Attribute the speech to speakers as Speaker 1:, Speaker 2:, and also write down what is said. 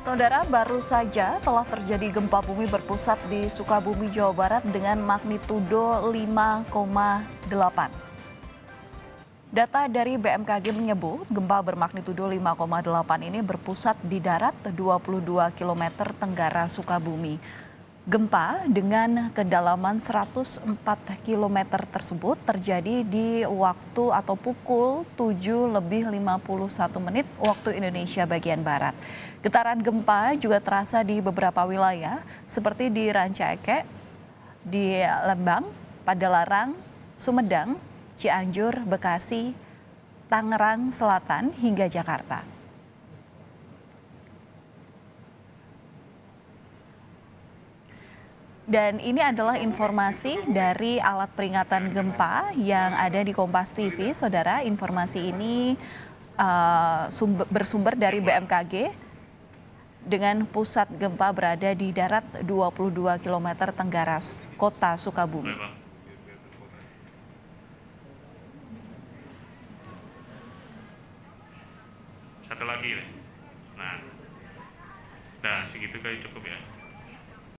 Speaker 1: Saudara, baru saja telah terjadi gempa bumi berpusat di Sukabumi, Jawa Barat dengan magnitudo 5,8. Data dari BMKG menyebut gempa bermagnitudo 5,8 ini berpusat di darat 22 km tenggara Sukabumi. Gempa dengan kedalaman 104 km tersebut terjadi di waktu atau pukul 7 lebih 51 menit waktu Indonesia bagian Barat. Getaran gempa juga terasa di beberapa wilayah seperti di Rancaikek, di Lembang, Padalarang, Sumedang, Cianjur, Bekasi, Tangerang Selatan hingga Jakarta. Dan ini adalah informasi dari alat peringatan gempa yang ada di Kompas TV. Saudara, informasi ini uh, sumber, bersumber dari BMKG dengan pusat gempa berada di darat 22 km tenggara kota Sukabumi.
Speaker 2: Satu lagi. Ya? Nah. Nah, segitu kali cukup ya.